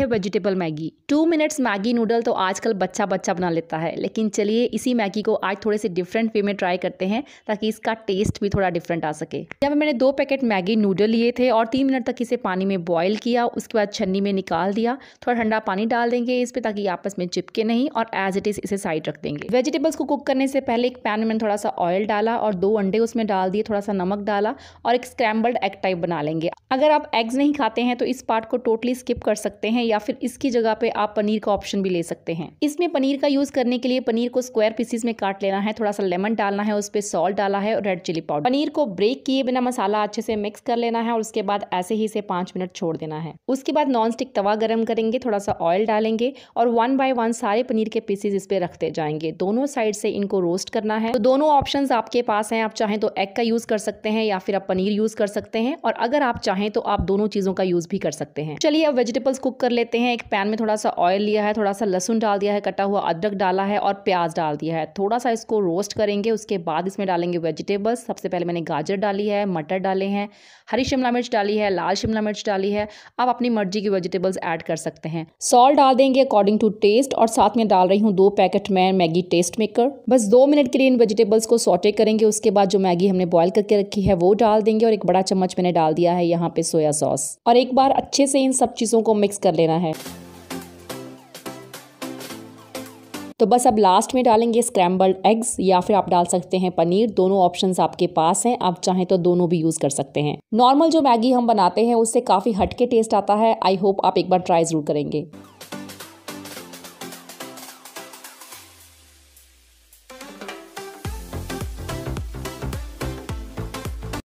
है vegetable Maggi two minutes Maggi noodle तो आजकल बच्चा बच्चा बना लेता है लेकिन चलिए इसी मैगी को आज थोड़े से डिफरेंट वे में ट्राई करते हैं ताकि इसका टेस्ट भी थोड़ा डिफरेंट आ सके जब मैंने दो पैकेट मैगी नूडल लिए थे और तीन मिनट तक इसे पानी में बॉयल किया उसके बाद छन्नी में निकाल दिया थोड़ा ठंडा पानी डाल देंगे इस पर ताकि आपस में चिपके नहीं और एज इट इज़ इसे साइड रख देंगे वेजिटेबल्स को कुक करने से पहले एक पैन में थोड़ा सा ऑयल डाला और दो अंडे उसमें डाल दिए थोड़ा सा नमक डाला और एक स्क्रैम्बल्ड एग टाइप बना लेंगे अगर आप एग्स नहीं खाते हैं तो इस पार्ट को टोटली स्किप कर सकते हैं हैं या फिर इसकी जगह पे आप पनीर का ऑप्शन भी ले सकते हैं इसमें पनीर का यूज़ करने के लिए पनीर को स्क्वायर पीसेस में काट लेना है थोड़ा सा लेमन डालना है उस पर सॉल्ट डाला है और रेड चिली पाउडर पनीर को ब्रेक किए बिना मसाला अच्छे से मिक्स कर लेना है और उसके बाद ऐसे ही इसे पांच मिनट छोड़ देना है उसके बाद नॉन तवा गर्म करेंगे थोड़ा सा ऑयल डालेंगे और वन बाय वन सारे पनीर के पीसेज इस पर रखते जाएंगे दोनों साइड से इनको रोस्ट करना है तो दोनों ऑप्शन आपके पास है आप चाहें तो एग का यूज़ कर सकते हैं या फिर आप पनीर यूज़ कर सकते हैं और अगर आप चाहें तो आप दोनों चीज़ों का यूज़ भी कर सकते हैं चलिए अब वेजिटेबल्स कुक कर लेते हैं एक पैन में थोड़ा सा ऑयल लिया है थोड़ा सा लहसुन डाल दिया है कटा हुआ अदरक डाला है और प्याज डाल दिया है थोड़ा सा इसको रोस्ट करेंगे उसके बाद इसमें डालेंगे वेजिटेबल्स सबसे पहले मैंने गाजर डाली है मटर डाले हैं हरी शिमला मिर्च डाली है लाल शिमला मिर्च डाली है आप अपनी मर्जी की वेजिटेबल्स ऐड कर सकते हैं सॉल्ट डाल देंगे अकॉर्डिंग टू टेस्ट और साथ में डाल रही हूँ दो पैकेट मैं मैगी टेस्ट मेकर बस दो मिनट के लिए इन वेजिटेबल्स को सॉटे करेंगे उसके बाद जो मैगी हमने बॉयल करके रखी है वो डाल देंगे और एक बड़ा चम्मच मैंने डाल दिया है यहाँ पे सोया सॉस और एक बार अच्छे से इन सब चीज़ों को मिक्स कर लेना है तो बस अब लास्ट में डालेंगे स्क्रैम्बल्ड एग्स या फिर आप डाल सकते हैं पनीर दोनों ऑप्शंस आपके पास हैं आप चाहें तो दोनों भी यूज़ कर सकते हैं नॉर्मल जो मैगी हम बनाते हैं उससे काफ़ी हटके टेस्ट आता है आई होप आप एक बार ट्राई ज़रूर करेंगे